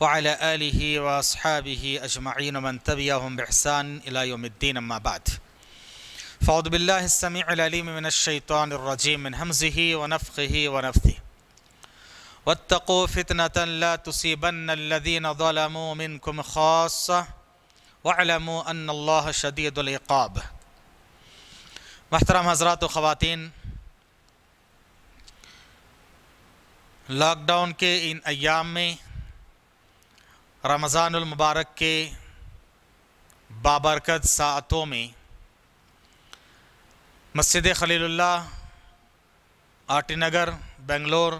وعلى آله وأصحابه أجمعين ومن تبعهم بإحسان إلى يوم الدين أما بعد فأعوذ بالله السميع العليم من الشيطان الرجيم من همزه ونفخه ونفثه واتقوا فتنة لا تصيبن الذين ظلموا منكم خاصة واعلموا أن الله شديد العقاب محترم حضرات وخواتين لاک ڈاؤن کے ان ایام میں रमज़ानमबारक के बाबरकत सातों में मस्जिद खलील आटी नगर बेंगलोर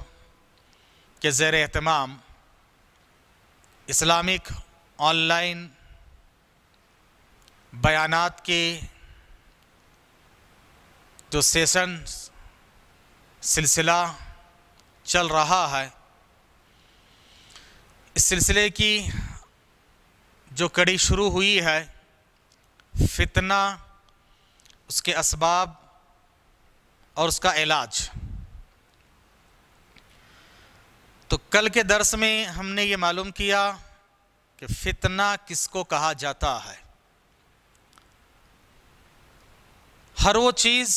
के ज़ेर अहतमाम इस्लामिक ऑनलाइन बयानात के जो सेशन सिलसिला चल रहा है इस सिलसिले की जो कड़ी शुरू हुई है फितना उसके इसबाब और उसका इलाज तो कल के दर्स में हमने ये मालूम किया कि फितना किसको कहा जाता है हर वो चीज़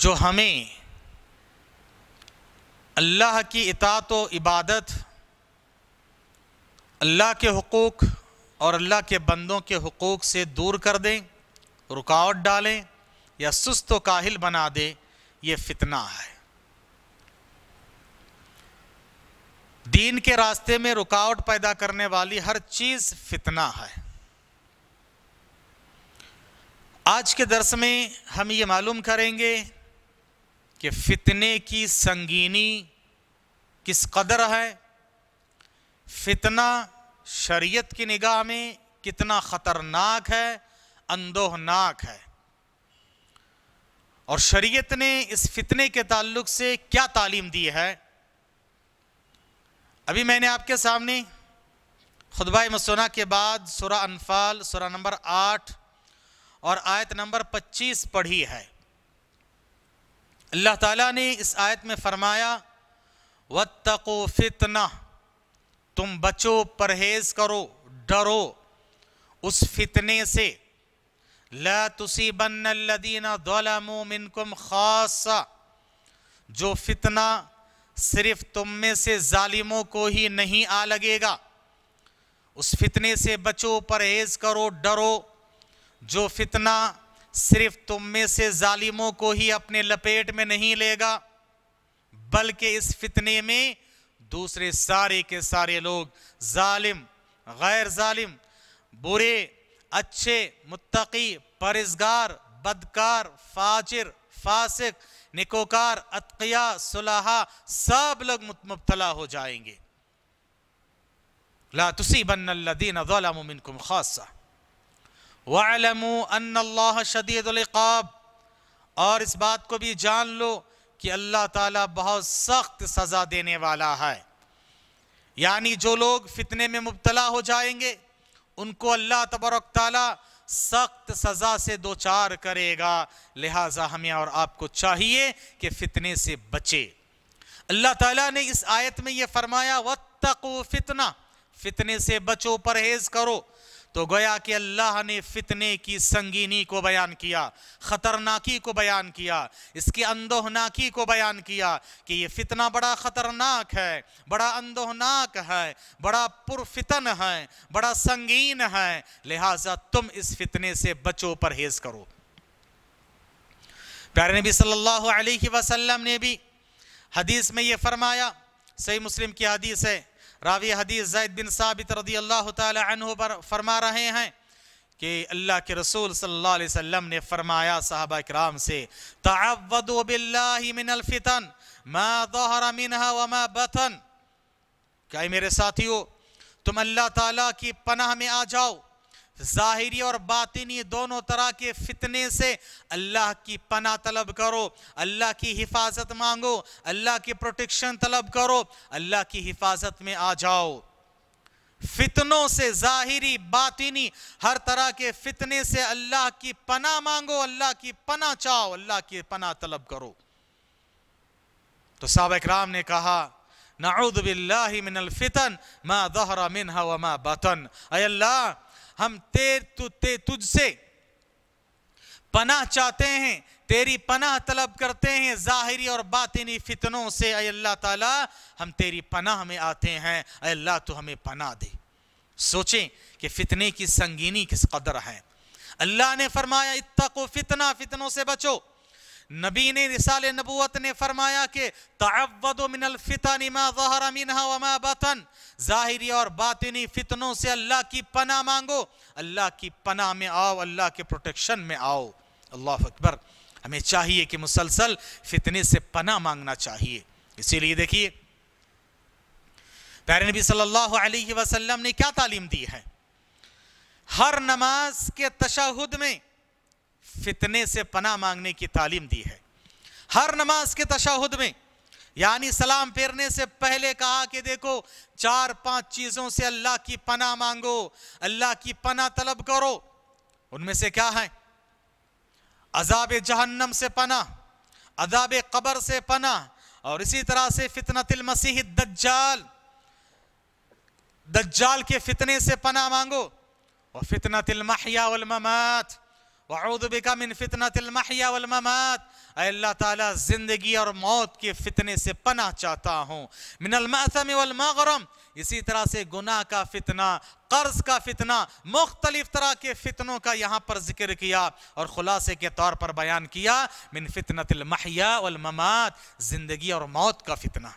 जो हमें अल्लाह की इतात व इबादत अल्लाह के हकूक़ और अल्लाह के बंदों के हकूक़ से दूर कर दें रुकावट डालें या सुस्त व काहिल बना दें ये फितना है दीन के रास्ते में रुकावट पैदा करने वाली हर चीज़ फितना है आज के दर्स में हम ये मालूम करेंगे कि फितने की संगीनी किस कदर है फितना शरीयत की निगाह में कितना ख़तरनाक है अंदोहनाक है और शरीयत ने इस फितने के ताल्लुक से क्या तालीम दी है अभी मैंने आपके सामने खुदबा मसूना के बाद सुरा अनफाल सुरा नंबर आठ और आयत नंबर पच्चीस पढ़ी है अल्लाह ताला ने इस आयत में फरमाया वत्तको फितना तुम बचो परहेज़ करो डरो उस फितने से ला दौलामो मिनकुम खासा जो फितना सिर्फ तुम में से ालिमों को ही नहीं आ लगेगा उस फितने से बचो परहेज़ करो डरो जो फितना सिर्फ तुम में से जालिमों को ही अपने लपेट में नहीं लेगा बल्कि इस फितने में दूसरे सारे के सारे लोग जालिम गैर जालिम बुरे अच्छे मुत्तकी परिजगार बदकार फाजिर फासिक निकोकार अतकिया सुलाहा सब लोग मुबतला हो जाएंगे ला तुसी बन दीन खासा वालमू अल्लाह शदीदलक़ाब और इस बात को भी जान लो कि अल्लाह ताला बहुत सख्त सज़ा देने वाला है यानी जो लोग फितने में मुबतला हो जाएंगे उनको अल्लाह तबरक ताला सख्त सज़ा से दो चार करेगा लिहाजा हमें और आपको चाहिए कि फितने से बचे अल्लाह ताला ने इस आयत में ये फरमाया वत्तको फितना फितने से बचो परहेज़ करो तो गोया कि अल्लाह ने फितने की संगीनी को बयान किया ख़तरनाकी को बयान किया इसकी अंदोहनाकी को बयान किया कि ये फितना बड़ा ख़तरनाक है बड़ा अंदोहनाक है बड़ा पुरफितन है बड़ा संगीन है लिहाजा तुम इस फितने से बचो परहेज़ करो प्यारे नबी सल्लल्लाहु अलैहि वसल्लम ने भी हदीस में ये फरमाया सही मुस्लिम की हदीस है रावी हदीस जैद बिन साबित रदी अल्लाह तु पर फरमा रहे हैं कि अल्लाह के रसूल सल्लल्लाहु अलैहि वसल्लम ने फरमाया साहबा कराम से तवदबिल्लाफितन मिनहा बतन क्या मेरे साथियों तुम अल्लाह ताला की पनाह में आ जाओ ज़ाहरी और बातिनी दोनों तरह के फितने से अल्लाह की पना तलब करो अल्लाह की हिफाजत मांगो अल्लाह की प्रोटेक्शन तलब करो अल्लाह की हिफाजत में आ जाओ फितनों से ज़ाहिरी बातिनी हर तरह के फितने से अल्लाह की पना मांगो अल्लाह की पना चाहो अल्लाह की पना तलब करो तो साहब ने कहा नाउद मिनल फितन मा दोहरा मिन हवा मा बतन अल्लाह हम तेर तु ते तुझसे पनाह चाहते हैं तेरी पनाह तलब करते हैं जाहिरी और बातिनी फितनों से अल्लाह ताला हम तेरी पनाह में आते हैं अल्लाह तो हमें पनाह दे सोचें कि फितने की संगीनी किस कदर है अल्लाह ने फरमाया को फितना फितनों से बचो नबी ने रिसाल नबूत ने फरमाया कि तवदमिनफ़ितन ज़ाहिरी और बातिनी फितनों से अल्लाह की पना मांगो अल्लाह की पना में आओ अल्लाह के प्रोटेक्शन में आओ अल्लाह अकबर हमें चाहिए कि मुसलसल फितने से पना मांगना चाहिए इसीलिए देखिए प्यारे नबी सल्लल्लाहु अलैहि वसल्लम ने क्या तालीम दी है हर नमाज के तशाहुद में फितने से पना मांगने की तालीम दी है हर नमाज के तशाहुद में यानी सलाम फेरने से पहले कहा कि देखो चार पांच चीज़ों से अल्लाह की पना मांगो अल्लाह की पना तलब करो उनमें से क्या है अजाब जहन्नम से पना अजाब कबर से पना और इसी तरह से फितना तिल मसीह दज्जाल दज्जाल के फितने से पना मांगो और तिल महिया वाउदबिका मिन फ़ितनतमहिया अल्लाह ताला ज़िंदगी और मौत के फितने से पना चाहता हूँ मिनलमासम वलमगरम इसी तरह से गुनाह का फितना कर्ज का फितना मुख्तलिफ तरह के फितनों का यहाँ पर जिक्र किया और ख़ुलासे के तौर पर बयान किया मिन फ़ितनतमहिया वलममात ज़िंदगी और मौत का फितना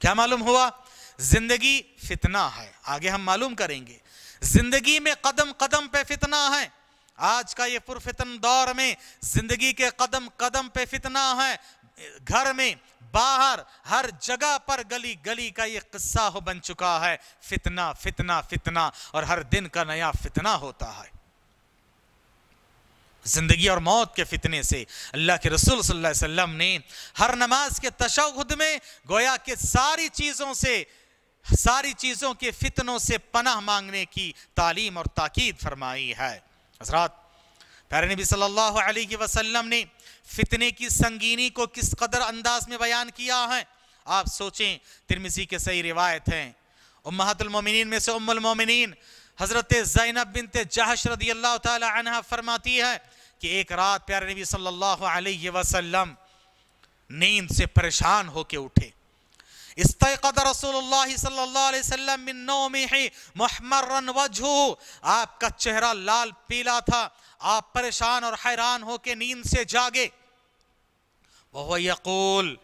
क्या मालूम हुआ ज़िंदगी फितना है आगे हम मालूम करेंगे ज़िंदगी में कदम कदम पे फितना है आज का ये पुरफितन दौर में जिंदगी के कदम कदम पे फितना है घर में बाहर हर जगह पर गली गली का ये किस्सा हो बन चुका है फितना फितना फितना और हर दिन का नया फितना होता है जिंदगी और मौत के फितने से अल्लाह के रसूल सल्लल्लाहु अलैहि वसल्लम ने हर नमाज के तशद में गोया के सारी चीज़ों से सारी चीज़ों के फितनों से पनाह मांगने की तालीम और ताकीद फरमाई है हजरात प्यारे नबी सल्लल्लाहु अलैहि वसल्लम ने फितने की संगीनी को किस कदर अंदाज में बयान किया है आप सोचें तिरमिसी के सही रिवायत हैं उम्मतुलमिन में से उम्मोमिन हज़रत जैनब बिनत जहश रदी अल्लाह तह फरमाती है कि एक रात प्यारे नबी सल्लल्लाहु अलैहि वसल्लम नींद से परेशान होके उठे इस्तद रसोल्लाम वजू आपका चेहरा लाल पीला था आप परेशान और हैरान होके नींद से जागे वह यकूल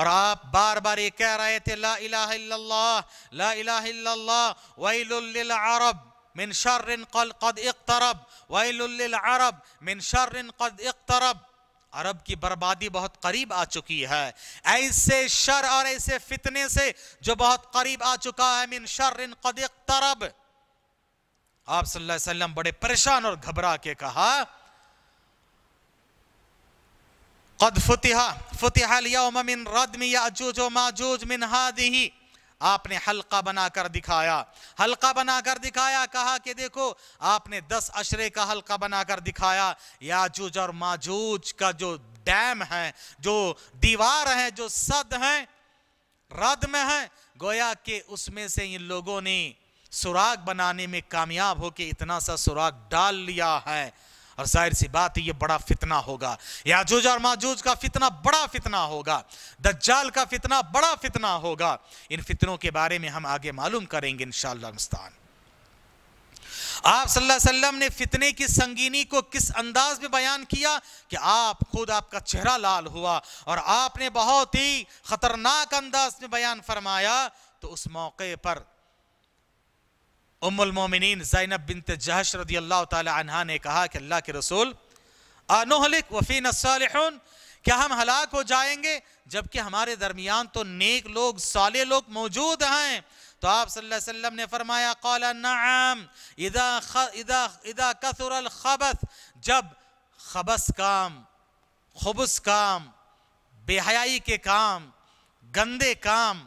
और आप बार बार ये कह रहे थे ला इलाह इल्लल्लाह ला इलाह इल्लल्लाह वैलुल अरब मिन शर्र कद इकतरब वैलुल अरब मिन शर्र कद इकतरब अरब की बर्बादी बहुत करीब आ चुकी है ऐसे शर और ऐसे फितने से जो बहुत करीब आ चुका है मिन शर इन कदिक तरब आप सल्लल्लाहु अलैहि वसल्लम बड़े परेशान और घबरा के कहा कद फुतिहा फुतिहा लिया मिन रदमी या अजूज माजूज मिन हादी आपने हल्का बनाकर दिखाया हल्का बनाकर दिखाया कहा कि देखो आपने दस अशरे का हल्का बनाकर दिखाया याजूज और माजूज का जो डैम है जो दीवार है जो सद है रद में है गोया के उसमें से इन लोगों ने सुराग बनाने में कामयाब होके इतना सा सुराग डाल लिया है और जाहिर सी बात ये बड़ा फितना होगा याजूज और माजूज का फितना बड़ा फितना होगा दज्जाल का फितना बड़ा फितना होगा इन फितनों के बारे में हम आगे मालूम करेंगे इन शास्तान आप वसल्लम ने फितने की संगीनी को किस अंदाज में बयान किया कि आप खुद आपका चेहरा लाल हुआ और आपने बहुत ही खतरनाक अंदाज में बयान फरमाया तो उस मौके पर उमुल मोमिन ज़ैनब बिन तहश रदी अल्लाह तहा ने कहा कि अल्लाह के रसूल अनोहलिक वफ़ीन सालहन क्या हम हलाक हो जाएंगे जबकि हमारे दरमियान तो नेक लोग साले लोग मौजूद हैं तो आप सल्लल्लाहु अलैहि वसल्लम ने फरमाया कौल नाम इदा ख, इदा खबस जब खबस काम खबस काम बेहयाई के काम गंदे काम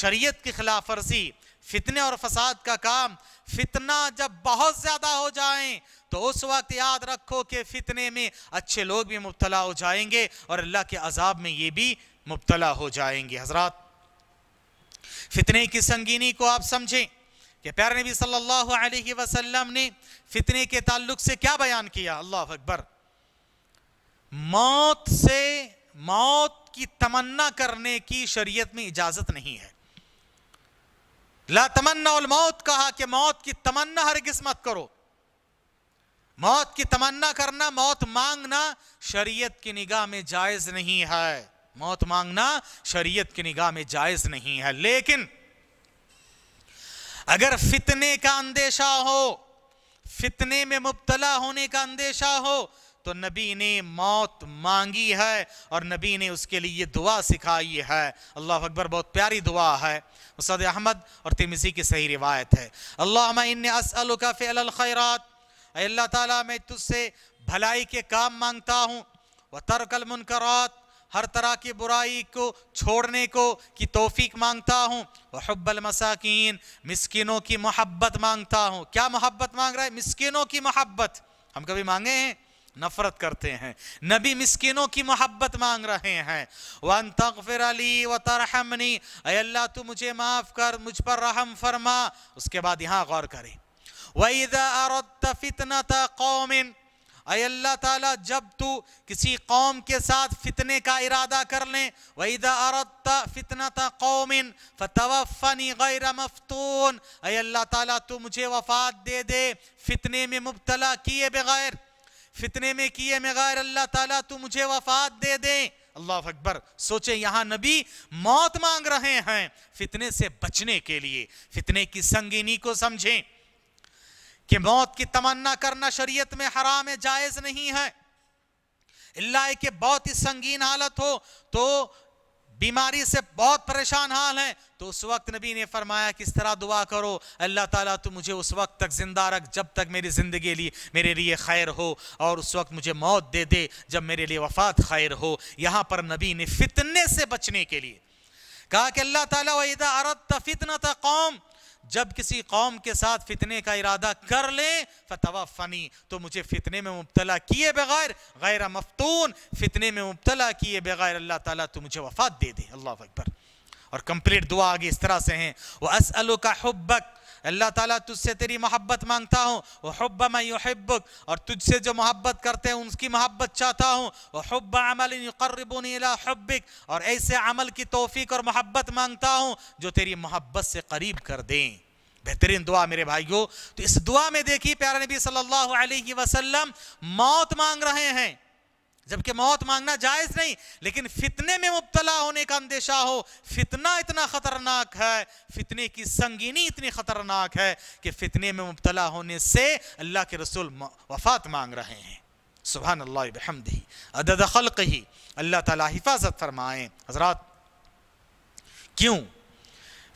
शरीयत की खिलाफ वर्जी फितने और फसाद का काम फितना जब बहुत ज़्यादा हो जाए तो उस वक्त याद रखो कि फितने में अच्छे लोग भी मुबतला हो जाएंगे और अल्लाह के अजाब में ये भी मुबतला हो जाएंगे हजरात फितने की संगीनी को आप समझें कि प्यार नबी सल्लल्लाहु अलैहि वसल्लम ने फितने के ताल्लुक से क्या बयान किया अल्लाह अकबर मौत से मौत की तमन्ना करने की शरीयत में इजाज़त नहीं है ला तमन्ना उल मौत कहा कि मौत की तमन्ना हर किस्मत करो मौत की तमन्ना करना मौत मांगना शरीयत की निगाह में जायज नहीं है मौत मांगना शरीयत की निगाह में जायज नहीं है लेकिन अगर फितने का अंदेशा हो फितने में मुबतला होने का अंदेशा हो तो नबी ने मौत मांगी है और नबी ने उसके लिए दुआ सिखाई है अल्लाह अकबर बहुत प्यारी दुआ है मुसद अहमद और तिमिजी की सही रिवायत है अल्लाह अल्लाह ताला मैं तुझसे भलाई के काम मांगता हूँ व तरकल मुनकरात हर तरह की बुराई को छोड़ने को की तोफ़ी मांगता हूँ वहब्बल मसाकिन मस्किनों की मोहब्बत मांगता हूँ क्या मोहब्बत मांग रहा है मस्किनों की मोहब्बत हम कभी मांगे हैं नफरत करते हैं नबी मिसकिनों की मोहब्बत मांग रहे हैं वन फिर अली व तरहमनी अल्लाह तू मुझे माफ़ कर मुझ पर रहम फरमा उसके बाद यहाँ गौर करें वहीदा फितना कौमिन अल्लाह ताला जब तू किसी कौम के साथ फितने का इरादा कर लें वहीदा अरत फितना कौमिन फनी गैर मफतून अल्लाह ताला तू मुझे वफ़ात दे दे फितने में मुबतला किए बगैर फितने में किए मैं गैर अल्लाह ताला तू मुझे वफात दे दे अल्लाह अकबर सोचे यहाँ नबी मौत मांग रहे हैं फितने से बचने के लिए फितने की संगीनी को समझें कि मौत की तमन्ना करना शरीयत में हराम है जायज़ नहीं है इल्ला के बहुत ही संगीन हालत हो तो बीमारी से बहुत परेशान हाल है तो उस वक्त नबी ने फरमाया किस तरह दुआ करो अल्लाह ताला तू मुझे उस वक्त तक ज़िंदा रख जब तक मेरी ज़िंदगी लिए मेरे लिए खैर हो और उस वक्त मुझे मौत दे दे जब मेरे लिए वफात खैर हो यहां पर नबी ने फितने से बचने के लिए कहा कि अल्लाह तला फितना था कौम जब किसी कौम के साथ फितने का इरादा कर ले फतवा फ़नी तो मुझे फितने में मुबतला किए बगैर गैर मफतून फितने में मुबतला किए बगैर अल्लाह ताला तो मुझे वफात दे दे अल्लाह अकबर और कंप्लीट दुआ आगे इस तरह से हैं वह असअल का हब्बक अल्लाह ताला तुझसे तेरी मोहब्बत मांगता हूँ वह हब्ब हब्बक और तुझसे जो मोहब्बत करते हैं उनकी मोहब्बत चाहता हूँ वह हब्ब अमल हब्बिक और ऐसे अमल की तोफ़ी और मोहब्बत मांगता हूँ जो तेरी मोहब्बत से करीब कर दें बेहतरीन दुआ मेरे भाइयों तो इस दुआ में देखिए प्यारे नबी सल्लल्लाहु अलैहि वसल्लम मौत मांग रहे हैं जबकि मौत मांगना जायज नहीं लेकिन फितने में मुबतला होने का अंदेशा हो फितना इतना खतरनाक है फितने की संगीनी इतनी खतरनाक है कि फितने में मुबतला होने से अल्लाह के रसूल वफात मांग रहे हैं सुबह अल्लाह अदद खल कही अल्लाह तला हिफाजत फरमाए हजरात क्यों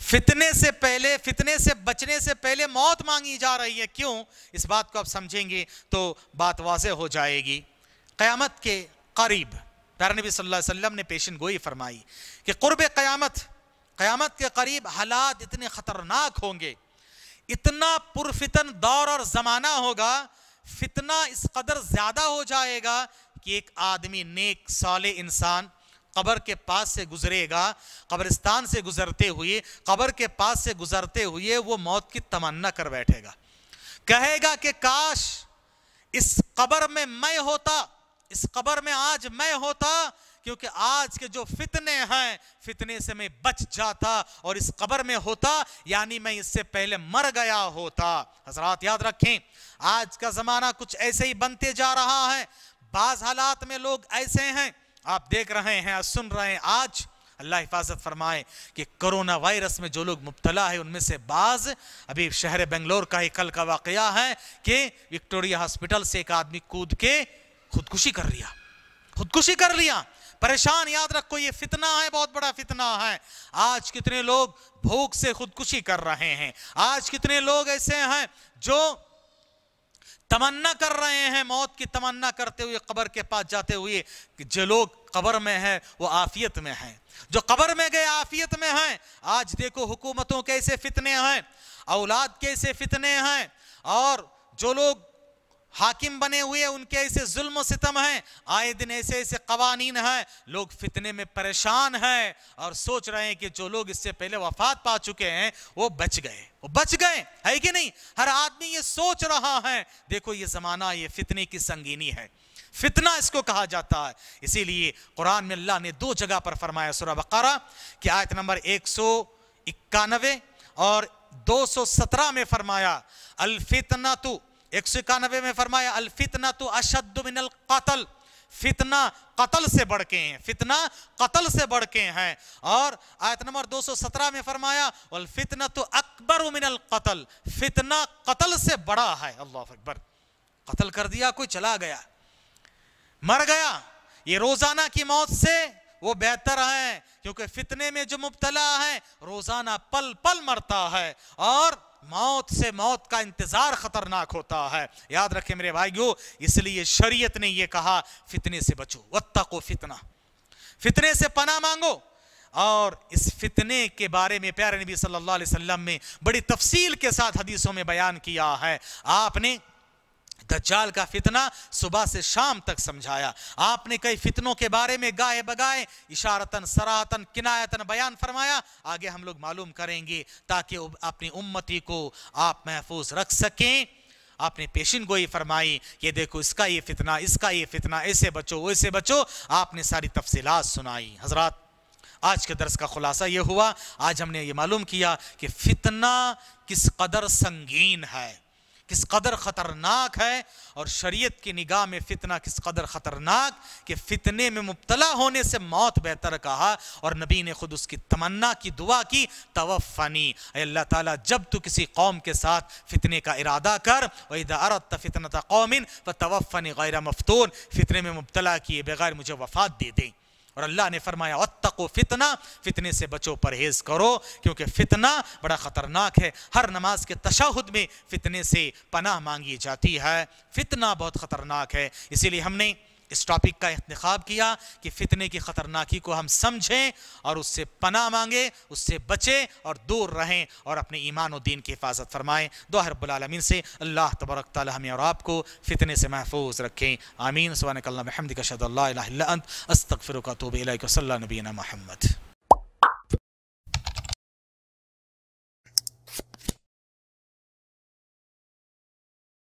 फितने से पहले फितने से बचने से पहले मौत मांगी जा रही है क्यों इस बात को आप समझेंगे तो बात वाज हो जाएगी क़यामत के करीब प्यार नबी सल्लल्लाहु अलैहि वसल्लम ने पेशन गोई फरमाई कि क़ुरब क़यामत क़यामत के करीब हालात इतने ख़तरनाक होंगे इतना पुरफितन दौर और ज़माना होगा फितना इस कदर ज़्यादा हो जाएगा कि एक आदमी नेक सौले इंसान कबर के पास से गुजरेगा कब्रिस्तान से गुजरते हुए कबर के पास से गुजरते हुए वो मौत की तमन्ना कर बैठेगा कहेगा कि काश इस कबर में मैं होता इस कबर में आज मैं होता क्योंकि आज के जो फितने हैं फितने से मैं बच जाता और इस कबर में होता यानी मैं इससे पहले मर गया होता हजरात याद रखें आज का ज़माना कुछ ऐसे ही बनते जा रहा है बाज़ हालात में लोग ऐसे हैं आप देख रहे हैं सुन रहे हैं आज अल्लाह हिफाजत फरमाए कि कोरोना वायरस में जो लोग मुबतला है उनमें से बाज अभी शहर बेंगलोर का ही कल का वाकया है कि विक्टोरिया हॉस्पिटल से एक आदमी कूद के खुदकुशी कर लिया खुदकुशी कर लिया परेशान याद रखो ये फितना है बहुत बड़ा फितना है आज कितने लोग भूख से खुदकुशी कर रहे हैं आज कितने लोग ऐसे हैं जो तमन्ना कर रहे हैं मौत की तमन्ना करते हुए कब्र के पास जाते हुए कि जो लोग कब्र में हैं वो आफियत में हैं जो कब्र में गए आफियत में हैं आज देखो हुकूमतों कैसे फितने हैं औलाद कैसे फितने हैं और जो लोग हाकिम बने हुए उनके ऐसे जुल्म सितम है आए दिन ऐसे ऐसे कवानीन है लोग फितने में परेशान हैं और सोच रहे हैं कि जो लोग इससे पहले वफात पा चुके हैं वो बच गए वो बच गए है कि नहीं हर आदमी ये सोच रहा है देखो ये ज़माना ये फितने की संगीनी है फितना इसको कहा जाता है इसीलिए कुरान में अल्लाह ने दो जगह पर फरमाया सुरा बकारा कि आयत नंबर एक सौ इक्यानवे और 217 में फरमाया अलफितना तू एक सौ इक्यानबे में फरमाया अलफितना तो अशद मिनल कतल फितना कतल से बढ़ के हैं फितना कतल से बढ़ के हैं और आयत नंबर 217 में फरमाया अल फितना तो अकबर मिनल कतल फितना कतल से बड़ा है अल्लाह अकबर कतल कर दिया कोई चला गया मर गया ये रोजाना की मौत से वो बेहतर है क्योंकि फितने में जो मुबतला है रोजाना पल पल मरता है और मौत से मौत का इंतजार खतरनाक होता है याद रखे मेरे भाइयों इसलिए शरीयत ने यह कहा फितने से बचो वत्ता को फितना फितने से पना मांगो और इस फितने के बारे में प्यारे नबी सल्लल्लाहु अलैहि वसल्लम ने बड़ी तफसील के साथ हदीसों में बयान किया है आपने दज्जाल का फितना सुबह से शाम तक समझाया आपने कई फितनों के बारे में गाए बगाए इशारतन सरातन किनायतन बयान फरमाया आगे हम लोग मालूम करेंगे ताकि अपनी उम्मती को आप महफूज रख सकें आपने पेशन गोई फरमाई ये देखो इसका ये फितना इसका ये फितना ऐसे बचो वैसे बचो आपने सारी तफसीलात सुनाई हजरात आज के दर्स का खुलासा ये हुआ आज हमने ये मालूम किया कि फितना किस कदर संगीन है किस कदर ख़तरनाक है और शरीयत की निगाह में फ़ितना किस कदर ख़तरनाक कि फ़ितने में मुबतला होने से मौत बेहतर कहा और नबी ने ख़ुद उसकी तमन्ना की दुआ की तवफ़नी अल्लाह ताला जब तू किसी कौम के साथ फ़ितने का इरादा कर वरत फ़ितनत कौमिन व तवफ़नी गैर मफतून फ़ितने में मुबतला किए बगैर मुझे वफ़ात दे दें और अल्लाह ने फरमाया अतको फितना फितने से बचो परहेज करो क्योंकि फितना बड़ा ख़तरनाक है हर नमाज के तशाहुद में फितने से पनाह मांगी जाती है फितना बहुत ख़तरनाक है इसीलिए हमने इस टॉपिक का इंतखब किया कि फितने की ख़तरनाकी को हम समझें और उससे पना मांगें उससे बचें और दूर रहें और अपने ईमान और दीन की हिफाजत फरमाएँ दो हरबालमीन से अल्लाह तबरक हमें और आपको फितने से महफूज रखें आमीन सुबह कल्ला महमद कशद अस्तफ़िर का तोब नबीना महमद